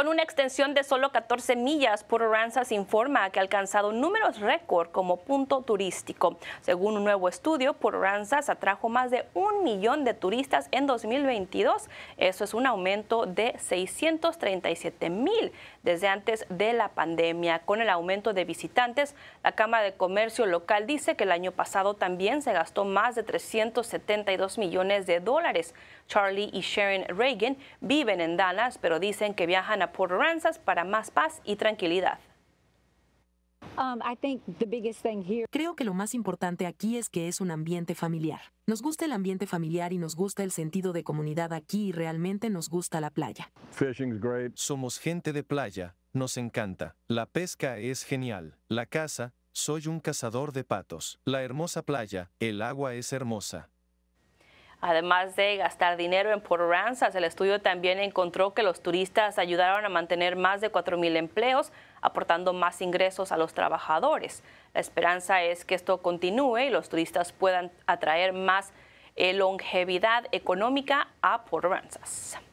Con una extensión de solo 14 millas, Puerto Aransas informa que ha alcanzado números récord como punto turístico. Según un nuevo estudio, Puerto Aransas atrajo más de un millón de turistas en 2022. Eso es un aumento de 637 mil desde antes de la pandemia. Con el aumento de visitantes, la Cámara de Comercio local dice que el año pasado también se gastó más de 372 millones de dólares. Charlie y Sharon Reagan viven en Dallas, pero dicen que viajan a por Ranzas para más paz y tranquilidad. Um, Creo que lo más importante aquí es que es un ambiente familiar. Nos gusta el ambiente familiar y nos gusta el sentido de comunidad aquí y realmente nos gusta la playa. Somos gente de playa, nos encanta. La pesca es genial. La casa, soy un cazador de patos. La hermosa playa, el agua es hermosa. Además de gastar dinero en Port ranzas, el estudio también encontró que los turistas ayudaron a mantener más de 4.000 empleos, aportando más ingresos a los trabajadores. La esperanza es que esto continúe y los turistas puedan atraer más eh, longevidad económica a Ranzas.